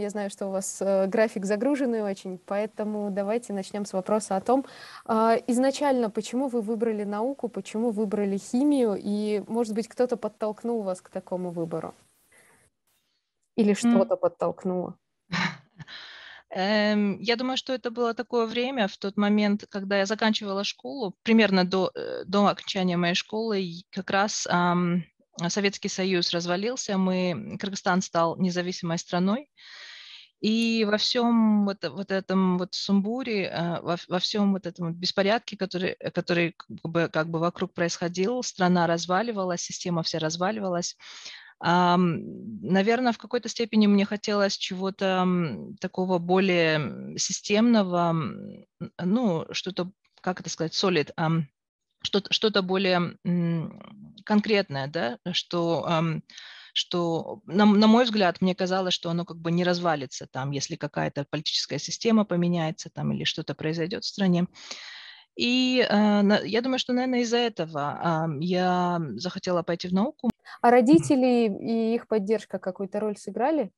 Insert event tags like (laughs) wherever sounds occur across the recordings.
Я знаю, что у вас э, график загруженный очень, поэтому давайте начнем с вопроса о том, а, изначально почему вы выбрали науку, почему выбрали химию, и, может быть, кто-то подтолкнул вас к такому выбору? Или что-то mm. подтолкнуло? Эм, я думаю, что это было такое время, в тот момент, когда я заканчивала школу, примерно до, э, до окончания моей школы, как раз эм, Советский Союз развалился, мы, Кыргызстан стал независимой страной, и во всем вот, вот этом вот сумбуре, э, во, во всем вот этом беспорядке, который, э, который как, бы, как бы вокруг происходил, страна разваливалась, система вся разваливалась. Наверное, в какой-то степени мне хотелось чего-то такого более системного, ну, что-то, как это сказать, solid, что что-то более конкретное, да, что что, на, на мой взгляд, мне казалось, что оно как бы не развалится там, если какая-то политическая система поменяется там или что-то произойдет в стране. И э, я думаю, что, наверное, из-за этого э, я захотела пойти в науку. А родители и их поддержка какую-то роль сыграли?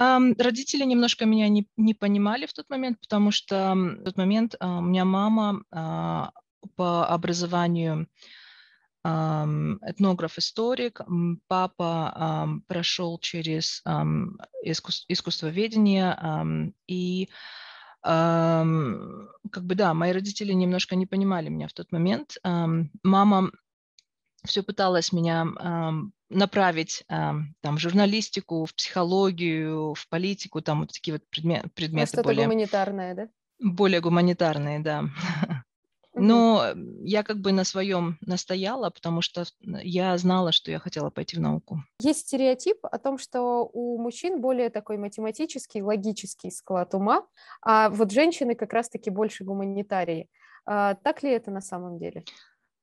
Um, родители немножко меня не, не понимали в тот момент, потому что в тот момент uh, у меня мама uh, по образованию этнограф-историк. Папа прошел через искусствоведение и как бы да, мои родители немножко не понимали меня в тот момент. Мама все пыталась меня направить там в журналистику, в психологию, в политику, там вот такие вот предмет, предметы. Ну, что более... гуманитарное, да? Более гуманитарные, да. (laughs) Но я как бы на своем настояла, потому что я знала, что я хотела пойти в науку. Есть стереотип о том, что у мужчин более такой математический, логический склад ума, а вот женщины как раз-таки больше гуманитарии. А, так ли это на самом деле?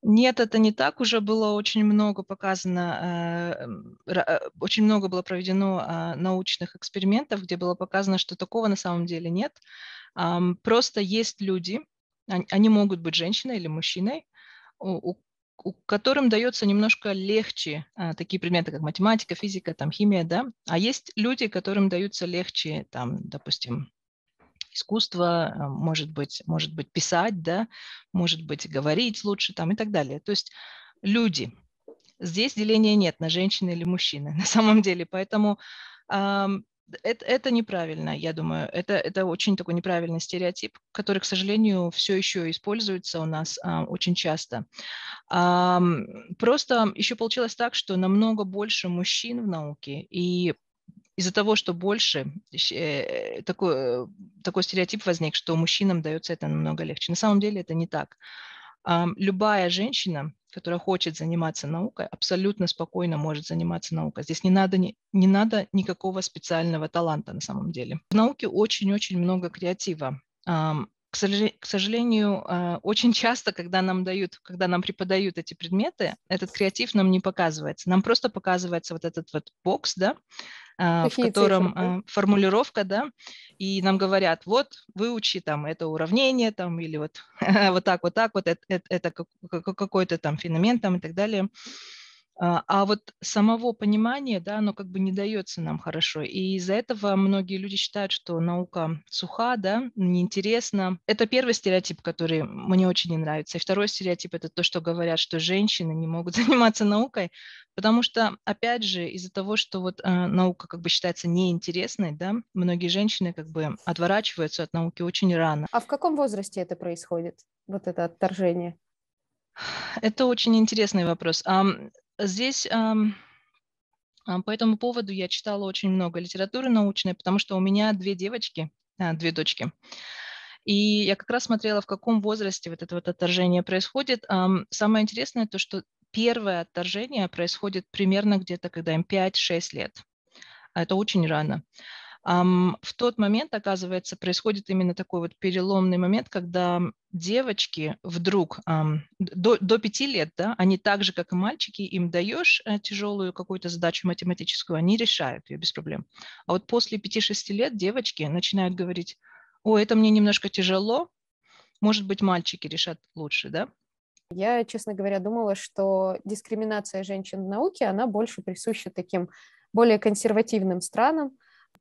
Нет, это не так. Уже было очень много показано, э, э, очень много было проведено а, научных экспериментов, где было показано, что такого на самом деле нет. Просто есть люди, они могут быть женщиной или мужчиной, у, у которым дается немножко легче а, такие предметы, как математика, физика, там, химия, да. А есть люди, которым даются легче, там, допустим, искусство, а, может быть, может быть, писать, да, может быть, говорить лучше там и так далее. То есть люди. Здесь деления нет на женщины или мужчины (laughs) на самом деле. Поэтому это, это неправильно, я думаю. Это, это очень такой неправильный стереотип, который, к сожалению, все еще используется у нас а, очень часто. А, просто еще получилось так, что намного больше мужчин в науке, и из-за того, что больше э, такой, такой стереотип возник, что мужчинам дается это намного легче. На самом деле это не так. А, любая женщина которая хочет заниматься наукой, абсолютно спокойно может заниматься наукой. Здесь не надо, не, не надо никакого специального таланта на самом деле. В науке очень-очень много креатива к сожалению, э, очень часто, когда нам дают, когда нам преподают эти предметы, этот креатив нам не показывается. Нам просто показывается вот этот вот бокс, да, э, в котором цифры? Э, формулировка, да, и нам говорят, вот, выучи там это уравнение, там, или вот, (laughs) вот так, вот так, вот это, это, это какой-то там феномен, там, и так далее. А, а вот самого понимания, да, оно как бы не дается нам хорошо. И из-за этого многие люди считают, что наука суха, да, неинтересна. Это первый стереотип, который мне очень не нравится. И второй стереотип – это то, что говорят, что женщины не могут (laughs) заниматься наукой, потому что, опять же, из-за того, что вот э, наука как бы считается неинтересной, да, многие женщины как бы отворачиваются от науки очень рано. А в каком возрасте это происходит, вот это отторжение? Это очень интересный вопрос. Здесь а, по этому поводу я читала очень много литературы научной, потому что у меня две девочки, а, две дочки. И я как раз смотрела, в каком возрасте вот это вот отторжение происходит. Самое интересное то, что первое отторжение происходит примерно где-то, когда им 5-6 лет. А это очень рано. В тот момент, оказывается, происходит именно такой вот переломный момент, когда девочки вдруг до, до 5 лет, да, они так же, как и мальчики, им даешь э, тяжелую какую-то задачу математическую, они решают ее без проблем. А вот после пяти-шести лет девочки начинают говорить, о, это мне немножко тяжело, может быть, мальчики решат лучше, да? Я, честно говоря, думала, что дискриминация женщин в науке, она больше присуща таким более консервативным странам,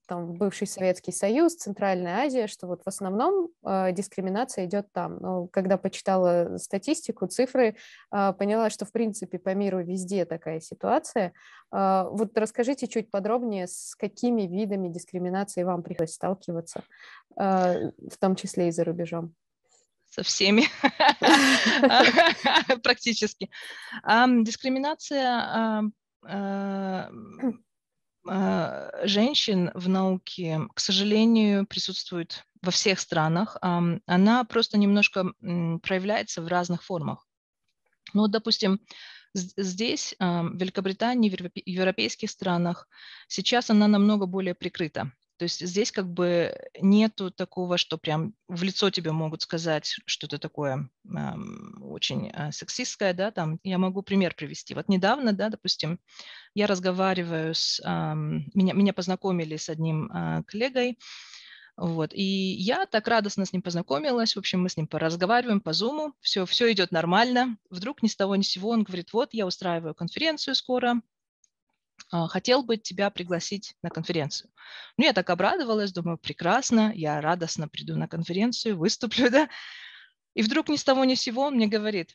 там бывший Советский Союз, Центральная Азия, что вот в основном э, дискриминация идет там. Но когда почитала статистику, цифры, э, поняла, что в принципе по миру везде такая ситуация. Э, вот расскажите чуть подробнее, с какими видами дискриминации вам приходилось сталкиваться, э, в том числе и за рубежом со всеми (laughs) практически. Дискриминация э, а, женщин в науке, к сожалению, присутствует во всех странах. Она просто немножко проявляется в разных формах. Ну, допустим, здесь, в Великобритании, в европейских странах, сейчас она намного более прикрыта. То есть здесь как бы нету такого, что прям в лицо тебе могут сказать что-то такое эм, очень э, сексистское, да, там, я могу пример привести. Вот недавно, да, допустим, я разговариваю с, эм, меня, меня познакомили с одним э, коллегой, вот. И я так радостно с ним познакомилась. В общем, мы с ним поразговариваем по зуму. Все, все идет нормально. Вдруг ни с того ни с сего он говорит, вот, я устраиваю конференцию скоро а, хотел бы тебя пригласить на конференцию. Ну, я так обрадовалась, думаю, прекрасно, я радостно приду на конференцию, выступлю, (laughs) да. И вдруг ни с того ни с сего он мне говорит,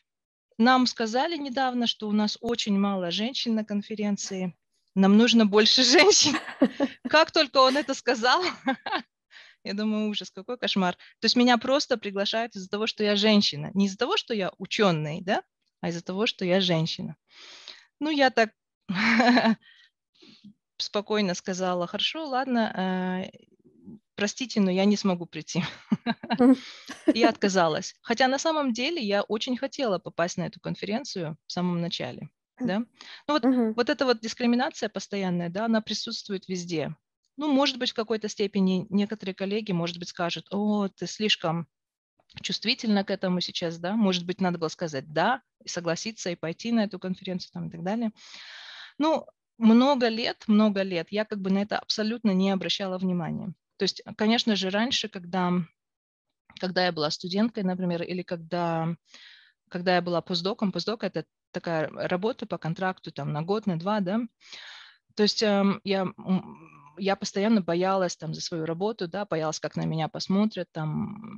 нам сказали недавно, что у нас очень мало женщин на конференции, нам нужно больше (laughs) женщин. Как только он это сказал, (laughs) я думаю, ужас, какой кошмар. То есть меня просто приглашают из-за того, что я женщина. Не из-за того, что я ученый, да, а из-за того, что я женщина. Ну, я так спокойно сказала, хорошо, ладно, э, простите, но я не смогу прийти. Я (laughs) отказалась. Хотя на самом деле я очень хотела попасть на эту конференцию в самом начале. Да? Ну вот, uh-huh. вот эта вот дискриминация постоянная, да, она присутствует везде. Ну, может быть, в какой-то степени некоторые коллеги, может быть, скажут, о, ты слишком чувствительна к этому сейчас, да, может быть, надо было сказать да, согласиться, и пойти на эту конференцию там, и так далее. Ну, много лет, много лет я как бы на это абсолютно не обращала внимания. То есть, конечно же, раньше, когда, когда я была студенткой, например, или когда, когда я была постдоком, постдок – это такая работа по контракту там на год, на два, да, то есть эм, я я постоянно боялась там за свою работу, да, боялась, как на меня посмотрят там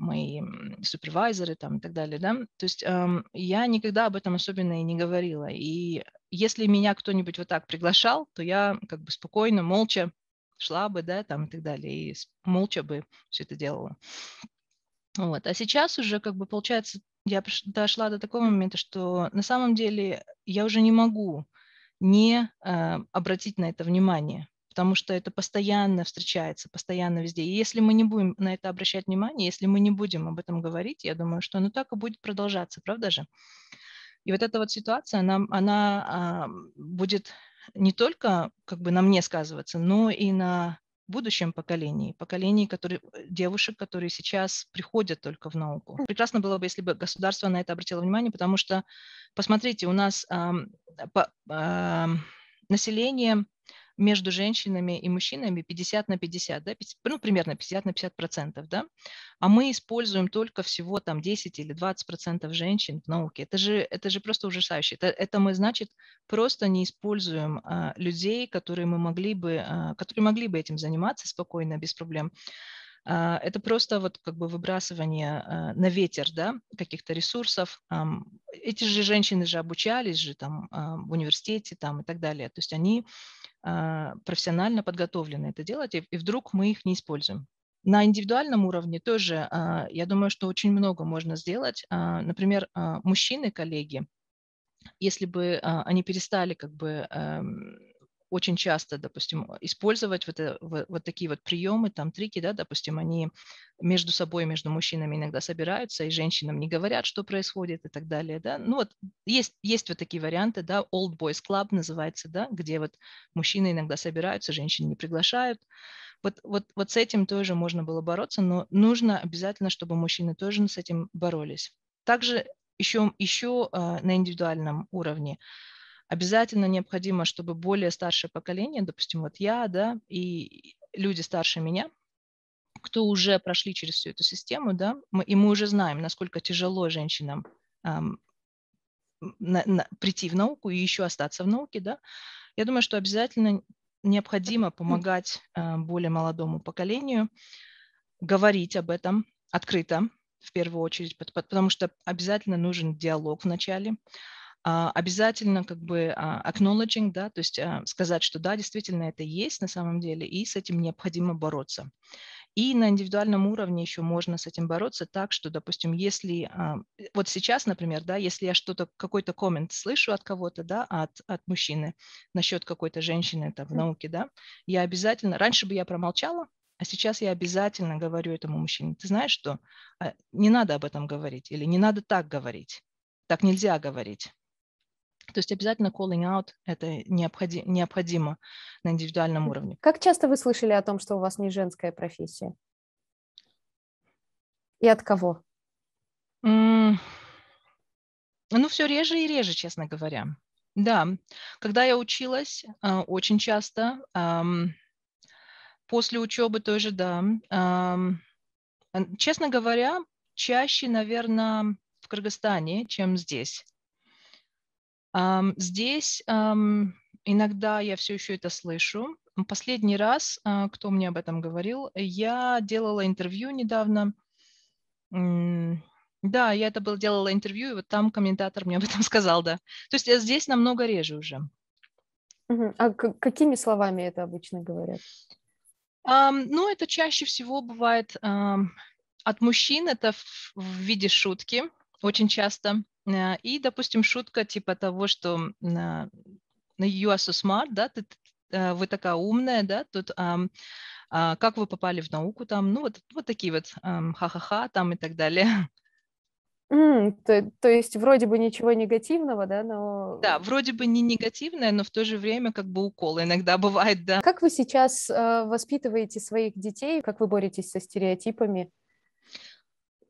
мои супервайзеры там и так далее, да. То есть эм, я никогда об этом особенно и не говорила. И если меня кто-нибудь вот так приглашал, то я как бы спокойно, молча шла бы, да, там и так далее, и молча бы все это делала. Вот. А сейчас уже, как бы, получается, я дошла до такого момента, что на самом деле я уже не могу не э, обратить на это внимание потому что это постоянно встречается, постоянно везде. И если мы не будем на это обращать внимание, если мы не будем об этом говорить, я думаю, что оно так и будет продолжаться, правда же? И вот эта вот ситуация, она, она а, будет не только как бы на мне сказываться, но и на будущем поколении, поколении которые, девушек, которые сейчас приходят только в науку. Прекрасно было бы, если бы государство на это обратило внимание, потому что, посмотрите, у нас э, по, э, население между женщинами и мужчинами 50 на 50, да, 50, ну, примерно 50 на 50 процентов, да, а мы используем только всего там 10 или 20 процентов женщин в науке. Это же, это же просто ужасающе. Это, это мы, значит, просто не используем а, людей, которые мы могли бы, а, которые могли бы этим заниматься спокойно, без проблем. А, это просто вот как бы выбрасывание а, на ветер, да, каких-то ресурсов. А, эти же женщины же обучались же там а, в университете там и так далее. То есть они а, профессионально подготовлены это делать, и вдруг мы их не используем. На индивидуальном уровне тоже, а, я думаю, что очень много можно сделать. А, например, мужчины, коллеги, если бы они перестали как бы эм, очень часто, допустим, э, использовать вот, это, вот, вот такие вот приемы, там трики, да, допустим, они между собой, между мужчинами иногда собираются, и женщинам не говорят, что происходит и так далее, да. Ну вот есть, есть вот такие варианты, да, Old Boys Club называется, да, где вот мужчины иногда собираются, женщин не приглашают. Вот, вот, вот с этим тоже можно было бороться, но нужно обязательно, чтобы мужчины тоже с этим боролись. Также еще, еще а, на индивидуальном уровне Обязательно необходимо, чтобы более старшее поколение, допустим, вот я, да, и люди старше меня, кто уже прошли через всю эту систему, да, мы, и мы уже знаем, насколько тяжело женщинам эм, на, на, прийти в науку и еще остаться в науке, да, я думаю, что обязательно необходимо помогать э, более молодому поколению говорить об этом открыто, в первую очередь, потому что обязательно нужен диалог вначале. начале. А, обязательно как бы а, acknowledging, да, то есть а, сказать, что да, действительно это есть на самом деле, и с этим необходимо бороться. И на индивидуальном уровне еще можно с этим бороться так, что, допустим, если вот сейчас, например, да, если я что-то, какой-то коммент слышу от кого-то, да, от, от мужчины насчет какой-то женщины там, в науке, да, я обязательно, раньше бы я промолчала, а сейчас я обязательно говорю этому мужчине, ты знаешь что, не надо об этом говорить или не надо так говорить, так нельзя говорить. То есть обязательно calling out – это необходимо, необходимо на индивидуальном уровне. Как часто вы слышали о том, что у вас не женская профессия? И от кого? Mm. Ну, все реже и реже, честно говоря. Да, когда я училась, э, очень часто после учебы тоже, да. Честно говоря, чаще, наверное, в Кыргызстане, чем здесь. Здесь иногда я все еще это слышу. Последний раз, а, кто мне об этом говорил, я делала интервью недавно. Да, я это был, делала интервью, и вот там комментатор мне об этом (laughs) сказал, да. То есть э, здесь намного реже уже. А какими словами это обычно говорят? Um, ну, это чаще всего бывает um, от мужчин, это в, в виде шутки очень часто. Э, и, допустим, шутка типа того, что you are so smart, да, ты, э, вы такая умная, да, тут um, как вы попали в науку там, ну вот, вот такие вот um, ха-ха-ха там и так далее. Mm, то, то есть вроде бы ничего негативного, да, но... Да, вроде бы не негативное, но в то же время как бы укол иногда (laughs) бывает, да. Как вы сейчас э, воспитываете своих детей? Как вы боретесь со стереотипами?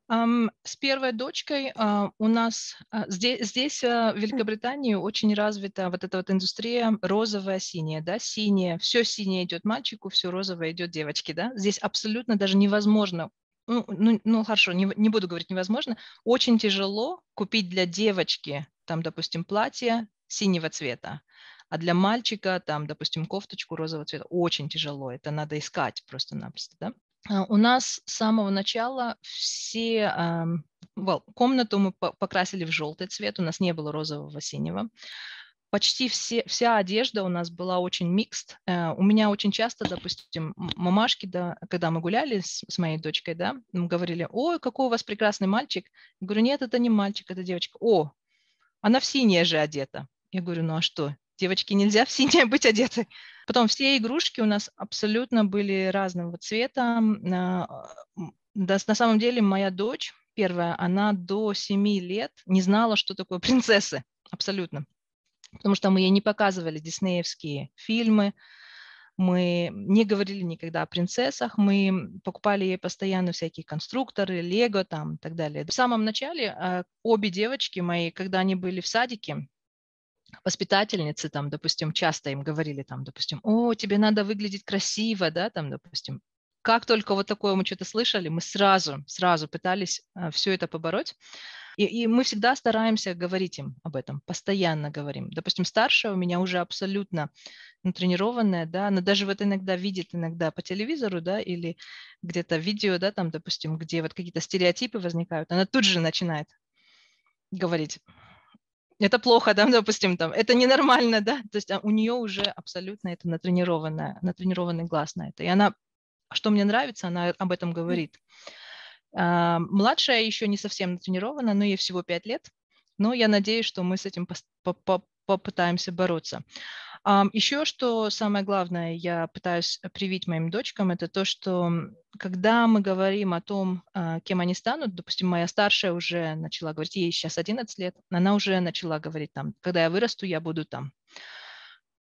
С первой дочкой а, у нас а, здесь, здесь а, в Великобритании очень развита вот эта вот индустрия розовая, синяя, да, синяя, все синее идет мальчику, все розовое идет девочке, да. Здесь абсолютно даже невозможно ну, ну, ну хорошо, не, не буду говорить невозможно, очень тяжело купить для девочки, там, допустим, платье синего цвета, а для мальчика, там, допустим, кофточку розового цвета, очень тяжело, это надо искать просто-напросто, да. А, у нас с самого начала все well, комнату мы покрасили в желтый цвет, у нас не было розового синего. Почти все, вся одежда у нас была очень микст. Э, у меня очень часто, допустим, мамашки, да, когда мы гуляли с, с моей дочкой, да, говорили, ой, какой у вас прекрасный мальчик. Я говорю, нет, это не мальчик, это девочка. О, она в синее же одета. Я говорю, ну а что, девочки нельзя в синее быть одетой." Потом все игрушки у нас абсолютно были разного цвета. А, да, на самом деле моя дочь первая, она до 7 лет не знала, что такое (laughs) принцессы, абсолютно. Потому что мы ей не показывали диснеевские фильмы, мы не говорили никогда о принцессах, мы покупали ей постоянно всякие конструкторы, лего там и так далее. В самом начале а, обе девочки мои, когда они были в садике, воспитательницы, там, допустим, часто им говорили, там, допустим, о, тебе надо выглядеть красиво, да, там, допустим, как только вот такое мы что-то слышали, мы сразу, сразу пытались э, все это побороть. И, и мы всегда стараемся говорить им об этом, постоянно говорим. Допустим, старшая у меня уже абсолютно ну, тренированная, да, она даже вот иногда видит иногда по телевизору, да, или где-то видео, да, там, допустим, где вот какие-то стереотипы возникают, она тут же начинает говорить, это плохо, да, (laughs) допустим, там, это ненормально, да, то есть а, у нее уже абсолютно это натренированное, натренированный глаз на это. И она, что мне нравится, она об этом говорит. А, младшая еще не совсем натренирована, но ей всего 5 лет, но я надеюсь, что мы с этим попытаемся бороться. Еще что самое главное я пытаюсь э, привить моим дочкам, это то, что когда мы говорим о том, а, кем они станут, допустим, моя старшая уже начала говорить, ей сейчас 11 лет, она уже начала говорить там, когда я вырасту, я буду там.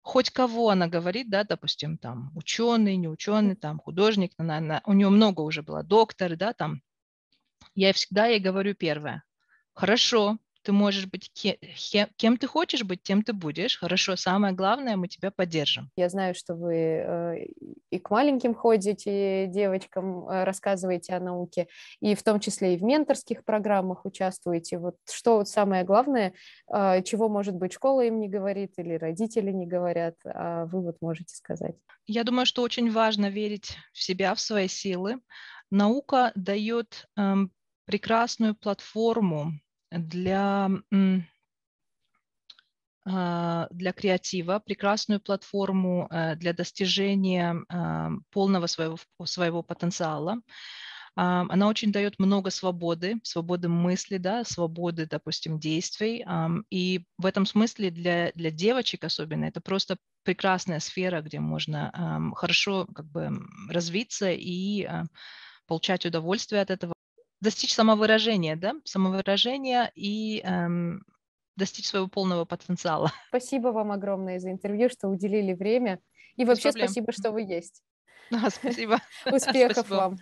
Хоть кого она говорит, да, допустим, там ученый, не ученый, там художник, она, она, у нее много уже было, доктор, да, там. Я всегда ей говорю первое, хорошо, ты можешь быть кем, кем ты хочешь быть, тем ты будешь. Хорошо, самое главное, мы тебя поддержим. Я знаю, что вы э, и к маленьким ходите, и девочкам э, рассказываете о науке, и в том числе и в менторских программах участвуете. Вот что вот самое главное, э, чего, может быть, школа им не говорит или родители не говорят, а вы вот можете сказать? Я думаю, что очень важно верить в себя, в свои силы. Наука дает эм, прекрасную платформу для, а, для креатива, прекрасную платформу э, для достижения а, полного своего, своего потенциала. А, она очень дает много свободы, свободы мысли, да, свободы, допустим, действий. И в этом смысле для, для девочек особенно это просто прекрасная сфера, где можно хорошо как бы развиться и получать удовольствие от этого, достичь самовыражения, да, самовыражения и эм, достичь своего полного потенциала. (laughs) Спасибо вам огромное за интервью, что уделили время. И вообще спасибо, что вы есть. (laughs) спасибо. Успехов вам.